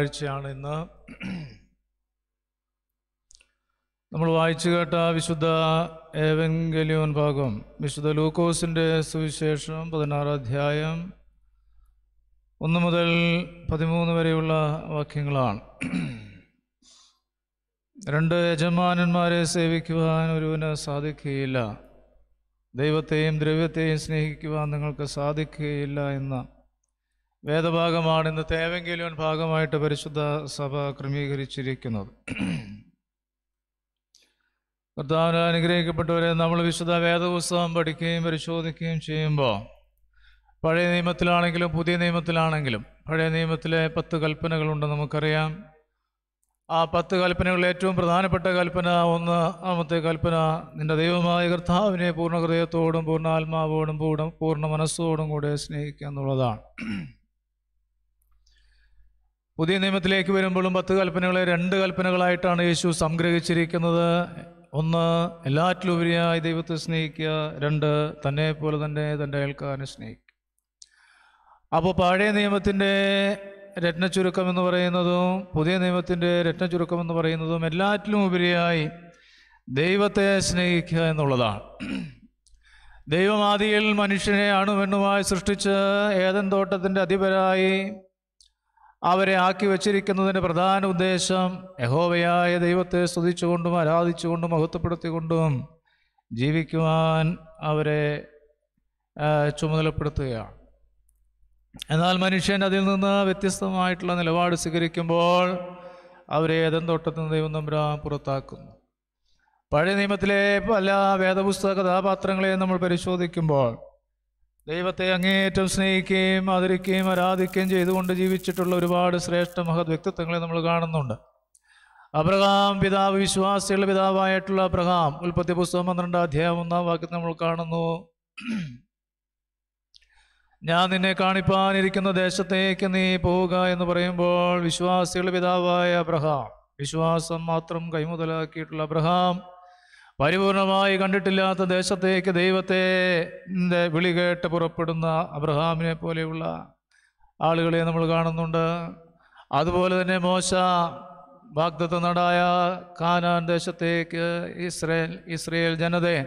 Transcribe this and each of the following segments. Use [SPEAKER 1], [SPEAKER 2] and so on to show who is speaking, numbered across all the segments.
[SPEAKER 1] ഞായറാഴ്ചയാണ് ഇന്ന് നമ്മൾ വായിച്ചു കേട്ട വിശുദ്ധ ഏവെങ്കലിയോൻ ഭാഗം വിശുദ്ധ ലൂക്കോസിൻ്റെ സുവിശേഷം പതിനാറ് അധ്യായം ഒന്ന് മുതൽ പതിമൂന്ന് വരെയുള്ള വാക്യങ്ങളാണ് രണ്ട് യജമാനന്മാരെ സേവിക്കുവാൻ ഒരുവിന് സാധിക്കുകയില്ല ദൈവത്തെയും ദ്രവ്യത്തെയും സ്നേഹിക്കുവാൻ നിങ്ങൾക്ക് സാധിക്കുകയില്ല എന്ന വേദഭാഗമാണ് ഇന്ന് തേവെങ്കിലോൻ ഭാഗമായിട്ട് പരിശുദ്ധ സഭ ക്രമീകരിച്ചിരിക്കുന്നത് കർത്താവിന് അനുഗ്രഹിക്കപ്പെട്ടവരെ നമ്മൾ വിശുദ്ധ വേദപുസ്തകം പഠിക്കുകയും പരിശോധിക്കുകയും ചെയ്യുമ്പോൾ പഴയ നിയമത്തിലാണെങ്കിലും പുതിയ നിയമത്തിലാണെങ്കിലും പഴയ നിയമത്തിലെ പത്ത് കൽപ്പനകളുണ്ട് നമുക്കറിയാം ആ പത്ത് കൽപ്പനകളിൽ ഏറ്റവും പ്രധാനപ്പെട്ട കൽപ്പന ഒന്ന് ആമത്തെ കൽപ്പന നിന്റെ ദൈവമായ കർത്താവിനെ പൂർണ്ണ ഹൃദയത്തോടും പൂർണ്ണ ആത്മാവോടും പൂർണ്ണ മനസ്സോടും കൂടെ സ്നേഹിക്കുക എന്നുള്ളതാണ് പുതിയ നിയമത്തിലേക്ക് വരുമ്പോഴും പത്ത് കൽപ്പനകളെ രണ്ട് കൽപ്പനകളായിട്ടാണ് യേശു സംഗ്രഹിച്ചിരിക്കുന്നത് ഒന്ന് എല്ലാറ്റിലും ഉപരിയായി ദൈവത്തെ സ്നേഹിക്കുക രണ്ട് തന്നെ പോലെ തന്നെ തൻ്റെ അയൽക്കാരനെ സ്നേഹിക്കുക അപ്പോൾ പഴയ നിയമത്തിൻ്റെ രത്നച്ചുരുക്കം എന്ന് പറയുന്നതും പുതിയ നിയമത്തിൻ്റെ രത്നച്ചുരുക്കം എന്ന് പറയുന്നതും എല്ലാറ്റിലും ഉപരിയായി ദൈവത്തെ സ്നേഹിക്കുക എന്നുള്ളതാണ് ദൈവമാതിയിൽ മനുഷ്യനെ അണുവെണ്ണുമായി സൃഷ്ടിച്ച് ഏതൻ തോട്ടത്തിൻ്റെ അധിപരായി അവരെ ആക്കി വച്ചിരിക്കുന്നതിൻ്റെ പ്രധാന ഉദ്ദേശം യഹോവയായ ദൈവത്തെ സ്തുതിച്ചുകൊണ്ടും ആരാധിച്ചുകൊണ്ടും മഹത്വപ്പെടുത്തിക്കൊണ്ടും ജീവിക്കുവാൻ അവരെ ചുമതലപ്പെടുത്തുകയാണ് എന്നാൽ മനുഷ്യൻ അതിൽ നിന്ന് വ്യത്യസ്തമായിട്ടുള്ള നിലപാട് സ്വീകരിക്കുമ്പോൾ അവരെ ഏതം തൊട്ടത്തിൽ ദൈവം തമ്പുരാൻ പുറത്താക്കുന്നു പഴയ നിയമത്തിലെ പല വേദപുസ്തക കഥാപാത്രങ്ങളെയും നമ്മൾ പരിശോധിക്കുമ്പോൾ ദൈവത്തെ അങ്ങേയറ്റം സ്നേഹിക്കുകയും ആദരിക്കുകയും ആരാധിക്കുകയും ചെയ്തുകൊണ്ട് ജീവിച്ചിട്ടുള്ള ഒരുപാട് ശ്രേഷ്ഠ മഹത് വ്യക്തിത്വങ്ങളെ നമ്മൾ കാണുന്നുണ്ട് അബ്രഹാം പിതാവ് വിശ്വാസികളുടെ പിതാവായിട്ടുള്ള അബ്രഹാം ഉൽപ്പത്തി പുസ്തകം പന്ത്രണ്ടാം അധ്യായം ഒന്നാം വാക്യത്തിൽ നമ്മൾ കാണുന്നു ഞാൻ നിന്നെ കാണിപ്പാനിരിക്കുന്ന ദേശത്തേക്ക് നീ പോവുക എന്ന് പറയുമ്പോൾ വിശ്വാസികളുടെ പിതാവായ അബ്രഹാം വിശ്വാസം മാത്രം കൈമുതലാക്കിയിട്ടുള്ള അബ്രഹാം പരിപൂർണമായി കണ്ടിട്ടില്ലാത്ത ദേശത്തേക്ക് ദൈവത്തെ വിളി കേട്ട് പുറപ്പെടുന്ന അബ്രഹാമിനെ പോലെയുള്ള ആളുകളെ നമ്മൾ കാണുന്നുണ്ട് അതുപോലെ തന്നെ മോശ വാഗ്ദത്ത നടായ കാനാൻ ദേശത്തേക്ക് ഇസ്രയേൽ ഇസ്രയേൽ ജനതയെ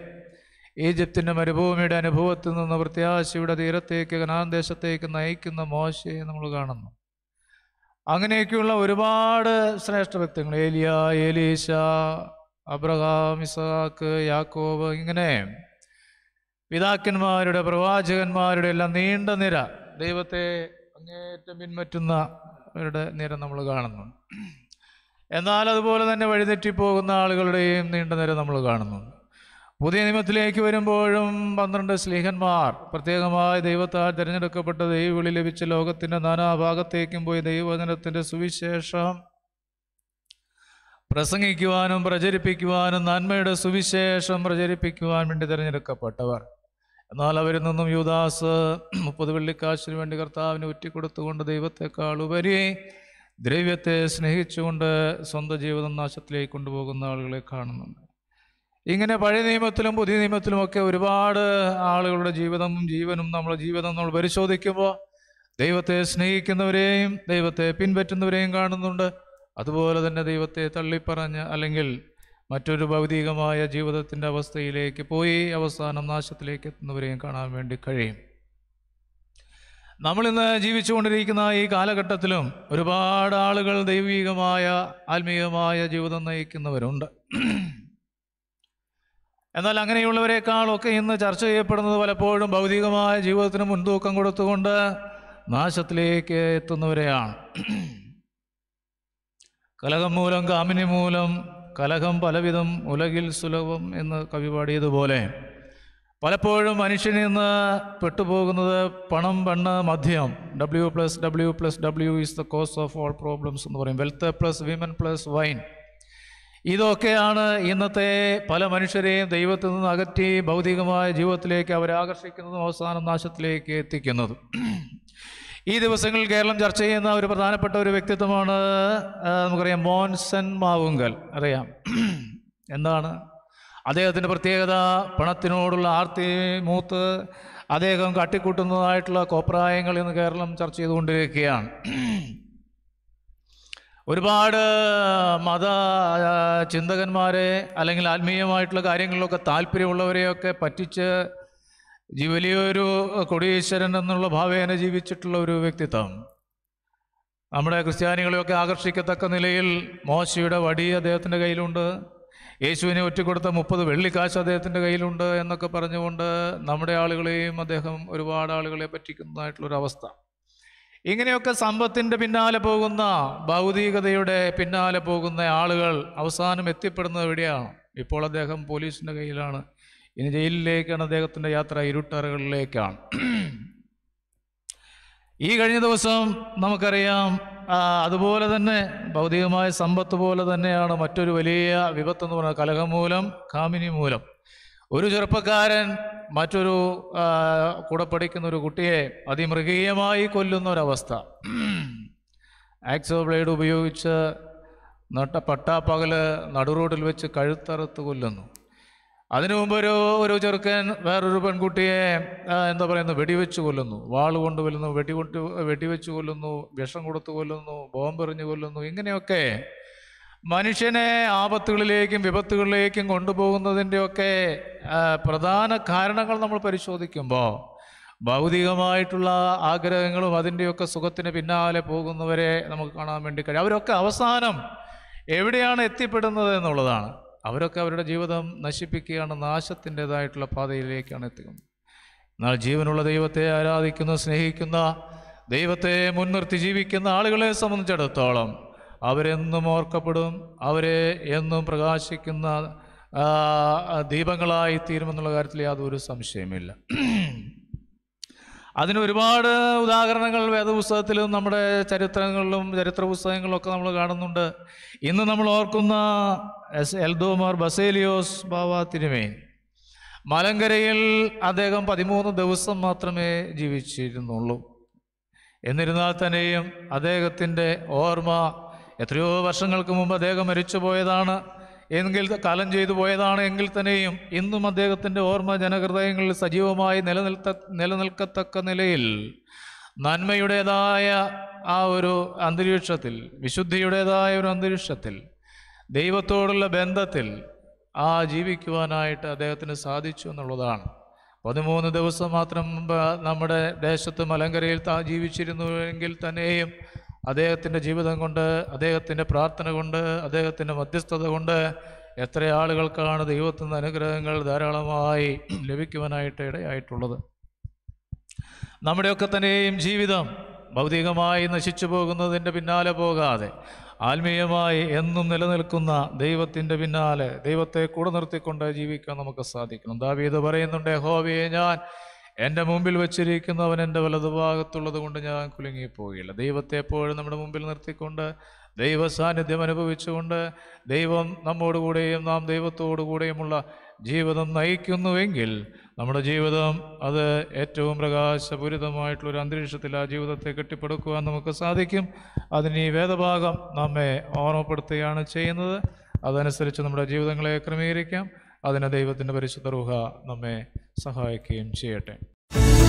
[SPEAKER 1] ഈജിപ്തിൻ്റെ മരുഭൂമിയുടെ അനുഭവത്തിൽ നിന്ന് പ്രത്യാശയുടെ തീരത്തേക്ക് കനാൻ ദേശത്തേക്ക് നയിക്കുന്ന മോശയെ നമ്മൾ കാണുന്നു അങ്ങനെയൊക്കെയുള്ള ഒരുപാട് ശ്രേഷ്ഠ വ്യക്തികൾ ഏലിയ ഏലീശ അബ്രഹാം ഇസാക്ക് യാക്കോബ് ഇങ്ങനെ പിതാക്കന്മാരുടെ പ്രവാചകന്മാരുടെ എല്ലാം നീണ്ട നിര ദൈവത്തെ അങ്ങേറ്റം പിന്മറ്റുന്ന നിര നമ്മൾ കാണുന്നു എന്നാൽ അതുപോലെ തന്നെ വഴിതെറ്റിപ്പോകുന്ന ആളുകളുടെയും നീണ്ട നിര നമ്മൾ കാണുന്നു പുതിയ നിയമത്തിലേക്ക് വരുമ്പോഴും പന്ത്രണ്ട് സ്ലീഹന്മാർ പ്രത്യേകമായി ദൈവത്താൽ തിരഞ്ഞെടുക്കപ്പെട്ട ദൈവവിളി ലഭിച്ച ലോകത്തിൻ്റെ നാനാഭാഗത്തേക്കും പോയി ദൈവജനത്തിൻ്റെ സുവിശേഷം പ്രസംഗിക്കുവാനും പ്രചരിപ്പിക്കുവാനും നന്മയുടെ സുവിശേഷം പ്രചരിപ്പിക്കുവാൻ വേണ്ടി തിരഞ്ഞെടുക്കപ്പെട്ടവർ എന്നാൽ അവരിൽ നിന്നും യുദാസ് മുപ്പത് വെള്ളിക്കാശിനു വേണ്ടി കർത്താവിനെ ഉറ്റിക്കൊടുത്തുകൊണ്ട് ദൈവത്തെക്കാൾ ഉപരി ദ്രവ്യത്തെ സ്നേഹിച്ചുകൊണ്ട് സ്വന്തം ജീവിതം നാശത്തിലേക്ക് കൊണ്ടുപോകുന്ന ആളുകളെ കാണുന്നുണ്ട് ഇങ്ങനെ പഴയ നിയമത്തിലും പുതിയ നിയമത്തിലും ഒക്കെ ഒരുപാട് ആളുകളുടെ ജീവിതവും ജീവനും നമ്മുടെ ജീവിതം നമ്മൾ പരിശോധിക്കുമ്പോൾ ദൈവത്തെ സ്നേഹിക്കുന്നവരെയും ദൈവത്തെ പിൻപറ്റുന്നവരെയും കാണുന്നുണ്ട് അതുപോലെ തന്നെ ദൈവത്തെ തള്ളിപ്പറഞ്ഞ് അല്ലെങ്കിൽ മറ്റൊരു ഭൗതികമായ ജീവിതത്തിൻ്റെ അവസ്ഥയിലേക്ക് പോയി അവസാനം നാശത്തിലേക്ക് എത്തുന്നവരെയും കാണാൻ വേണ്ടി കഴിയും നമ്മളിന്ന് ജീവിച്ചുകൊണ്ടിരിക്കുന്ന ഈ കാലഘട്ടത്തിലും ഒരുപാട് ആളുകൾ ദൈവികമായ ആത്മീയമായ ജീവിതം നയിക്കുന്നവരുണ്ട് എന്നാൽ അങ്ങനെയുള്ളവരെക്കാളൊക്കെ ഇന്ന് ചർച്ച ചെയ്യപ്പെടുന്നത് പലപ്പോഴും ഭൗതികമായ ജീവിതത്തിന് മുൻതൂക്കം കൊടുത്തുകൊണ്ട് നാശത്തിലേക്ക് എത്തുന്നവരെയാണ് കലഹം മൂലം കാമിനി മൂലം കലഹം പലവിധം ഉലകിൽ സുലഭം എന്ന് കവി പാടിയതുപോലെ പലപ്പോഴും മനുഷ്യനിൽ നിന്ന് പെട്ടുപോകുന്നത് പണം പെണ്ണ് മദ്യം W plus W plus W is the cause of all problems എന്ന് പറയും wealth plus women plus wine ഇതൊക്കെയാണ് ഇന്നത്തെ പല മനുഷ്യരെയും ദൈവത്തിൽ നിന്ന് അകറ്റി ഭൗതികമായ ജീവിതത്തിലേക്ക് അവരെ ആകർഷിക്കുന്നതും അവസാന നാശത്തിലേക്ക് എത്തിക്കുന്നതും ഈ ദിവസങ്ങളിൽ കേരളം ചർച്ച ചെയ്യുന്ന ഒരു പ്രധാനപ്പെട്ട ഒരു വ്യക്തിത്വമാണ് നമുക്കറിയാം മോൻസൻ മാവുങ്കൽ അറിയാം എന്താണ് അദ്ദേഹത്തിൻ്റെ പ്രത്യേകത പണത്തിനോടുള്ള ആർത്തി മൂത്ത് അദ്ദേഹം കാട്ടിക്കൂട്ടുന്നതായിട്ടുള്ള കോപ്രായങ്ങൾ ഇന്ന് കേരളം ചർച്ച ചെയ്തുകൊണ്ടിരിക്കുകയാണ് ഒരുപാട് മത ചിന്തകന്മാരെ അല്ലെങ്കിൽ ആത്മീയമായിട്ടുള്ള കാര്യങ്ങളിലൊക്കെ താല്പര്യമുള്ളവരെയൊക്കെ പറ്റിച്ച് വലിയൊരു കൊടീശ്വരൻ എന്നുള്ള ഭാവേന ജീവിച്ചിട്ടുള്ള ഒരു വ്യക്തിത്വം നമ്മുടെ ക്രിസ്ത്യാനികളെയൊക്കെ ആകർഷിക്കത്തക്ക നിലയിൽ മോശയുടെ വടി അദ്ദേഹത്തിൻ്റെ കയ്യിലുണ്ട് യേശുവിനെ ഒറ്റക്കൊടുത്ത മുപ്പത് വെള്ളിക്കാശ് അദ്ദേഹത്തിൻ്റെ കയ്യിലുണ്ട് എന്നൊക്കെ പറഞ്ഞുകൊണ്ട് നമ്മുടെ ആളുകളെയും അദ്ദേഹം ഒരുപാട് ആളുകളെ പറ്റിക്കുന്നതായിട്ടുള്ളൊരവസ്ഥ ഇങ്ങനെയൊക്കെ സമ്പത്തിൻ്റെ പിന്നാലെ പോകുന്ന ഭൗതികതയുടെ പിന്നാലെ പോകുന്ന ആളുകൾ അവസാനം എത്തിപ്പെടുന്നത് എവിടെയാണ് ഇപ്പോൾ അദ്ദേഹം പോലീസിൻ്റെ കയ്യിലാണ് ഇനി ജയിലിലേക്കാണ് അദ്ദേഹത്തിൻ്റെ യാത്ര ഇരുട്ടറകളിലേക്കാണ് ഈ കഴിഞ്ഞ ദിവസം നമുക്കറിയാം അതുപോലെ തന്നെ ഭൗതികമായ സമ്പത്ത് പോലെ തന്നെയാണ് മറ്റൊരു വലിയ വിപത്തെന്ന് എന്ന് പറയുന്നത് കലഹം മൂലം കാമിനി മൂലം
[SPEAKER 2] ഒരു ചെറുപ്പക്കാരൻ
[SPEAKER 1] മറ്റൊരു കൂടെ പഠിക്കുന്ന ഒരു കുട്ടിയെ അതിമൃഗീയമായി കൊല്ലുന്ന ഒരവസ്ഥ ആക്സോ ബ്ലേഡ് ഉപയോഗിച്ച് നട്ട പട്ടാപ്പകല് നടുറോഡിൽ വെച്ച് കഴുത്തറുത്ത് കൊല്ലുന്നു അതിനു മുമ്പ് ഒരു ഒരു ചെറുക്കൻ വേറൊരു പെൺകുട്ടിയെ എന്താ പറയുന്നത് വെടിവെച്ച് കൊല്ലുന്നു വാൾ കൊണ്ട് കൊല്ലുന്നു കൊണ്ട് വെടിവെച്ച് കൊല്ലുന്നു വിഷം കൊടുത്ത് കൊല്ലുന്നു ബോംബെറിഞ്ഞ് കൊല്ലുന്നു ഇങ്ങനെയൊക്കെ മനുഷ്യനെ ആപത്തുകളിലേക്കും വിപത്തുകളിലേക്കും കൊണ്ടുപോകുന്നതിൻ്റെയൊക്കെ പ്രധാന കാരണങ്ങൾ നമ്മൾ പരിശോധിക്കുമ്പോൾ ഭൗതികമായിട്ടുള്ള ആഗ്രഹങ്ങളും അതിൻ്റെയൊക്കെ സുഖത്തിന് പിന്നാലെ പോകുന്നവരെ നമുക്ക് കാണാൻ വേണ്ടി കഴിയും അവരൊക്കെ അവസാനം എവിടെയാണ് എത്തിപ്പെടുന്നത് എന്നുള്ളതാണ് അവരൊക്കെ അവരുടെ ജീവിതം നശിപ്പിക്കുകയാണ് നാശത്തിൻ്റെതായിട്ടുള്ള പാതയിലേക്കാണ് എത്തുന്നത് എന്നാൽ ജീവനുള്ള ദൈവത്തെ ആരാധിക്കുന്ന സ്നേഹിക്കുന്ന ദൈവത്തെ മുൻനിർത്തി ജീവിക്കുന്ന ആളുകളെ സംബന്ധിച്ചിടത്തോളം അവരെന്നും ഓർക്കപ്പെടും അവരെ എന്നും പ്രകാശിക്കുന്ന ദീപങ്ങളായി തീരുമെന്നുള്ള കാര്യത്തിൽ യാതൊരു സംശയമില്ല അതിന് ഒരുപാട് ഉദാഹരണങ്ങൾ വേദപുസ്തകത്തിലും നമ്മുടെ ചരിത്രങ്ങളിലും ചരിത്ര പുസ്തകങ്ങളിലൊക്കെ നമ്മൾ കാണുന്നുണ്ട് ഇന്ന് നമ്മൾ ഓർക്കുന്ന എൽദോമാർ ബസേലിയോസ് ബാവ തിരുമേൻ മലങ്കരയിൽ അദ്ദേഹം പതിമൂന്ന് ദിവസം മാത്രമേ ജീവിച്ചിരുന്നുള്ളൂ എന്നിരുന്നാൽ തന്നെയും അദ്ദേഹത്തിൻ്റെ ഓർമ്മ എത്രയോ വർഷങ്ങൾക്ക് മുമ്പ് അദ്ദേഹം മരിച്ചു പോയതാണ് എങ്കിൽ കാലം ചെയ്തു പോയതാണ് എങ്കിൽ തന്നെയും ഇന്നും അദ്ദേഹത്തിൻ്റെ ഓർമ്മ ജനഹൃദയങ്ങളിൽ സജീവമായി നിലനിൽത്ത നിലനിൽക്കത്തക്ക നിലയിൽ നന്മയുടേതായ ആ ഒരു അന്തരീക്ഷത്തിൽ വിശുദ്ധിയുടേതായ ഒരു അന്തരീക്ഷത്തിൽ ദൈവത്തോടുള്ള ബന്ധത്തിൽ ആ ജീവിക്കുവാനായിട്ട് അദ്ദേഹത്തിന് സാധിച്ചു എന്നുള്ളതാണ് പതിമൂന്ന് ദിവസം മാത്രം നമ്മുടെ ദേശത്ത് മലങ്കരയിൽ താ എങ്കിൽ തന്നെയും അദ്ദേഹത്തിൻ്റെ ജീവിതം കൊണ്ട് അദ്ദേഹത്തിൻ്റെ പ്രാർത്ഥന കൊണ്ട് അദ്ദേഹത്തിൻ്റെ മധ്യസ്ഥത കൊണ്ട് എത്ര ആളുകൾക്കാണ് ദൈവത്തിൽ നിന്ന് അനുഗ്രഹങ്ങൾ ധാരാളമായി ലഭിക്കുവാനായിട്ട് ഇടയായിട്ടുള്ളത് നമ്മുടെയൊക്കെ തന്നെയും ജീവിതം ഭൗതികമായി നശിച്ചു പോകുന്നതിൻ്റെ പിന്നാലെ പോകാതെ ആത്മീയമായി എന്നും നിലനിൽക്കുന്ന ദൈവത്തിൻ്റെ പിന്നാലെ ദൈവത്തെ കൂടെ നിർത്തിക്കൊണ്ട് ജീവിക്കാൻ നമുക്ക് സാധിക്കണം ദാവീത് പറയുന്നുണ്ട് ഹോവിയെ ഞാൻ എൻ്റെ മുമ്പിൽ വെച്ചിരിക്കുന്നവൻ എൻ്റെ വലതുഭാഗത്തുള്ളത് കൊണ്ട് ഞാൻ കുലുങ്ങിപ്പോയില്ല ദൈവത്തെ എപ്പോഴും നമ്മുടെ മുമ്പിൽ നിർത്തിക്കൊണ്ട് ദൈവ സാന്നിധ്യം അനുഭവിച്ചുകൊണ്ട് ദൈവം നമ്മോടുകൂടെയും നാം ദൈവത്തോടുകൂടെയുമുള്ള ജീവിതം നയിക്കുന്നുവെങ്കിൽ നമ്മുടെ ജീവിതം അത് ഏറ്റവും പ്രകാശപൂരിതമായിട്ടുള്ളൊരു അന്തരീക്ഷത്തിൽ ആ ജീവിതത്തെ കെട്ടിപ്പടുക്കുവാൻ നമുക്ക് സാധിക്കും അതിന് ഈ വേദഭാഗം നമ്മെ ഓർമ്മപ്പെടുത്തുകയാണ് ചെയ്യുന്നത് അതനുസരിച്ച് നമ്മുടെ ജീവിതങ്ങളെ ക്രമീകരിക്കാം അതിന് ദൈവത്തിൻ്റെ പരിശുദ്ധ റൂഹ നമ്മെ സഹായിക്കുകയും ചെയ്യട്ടെ Bye.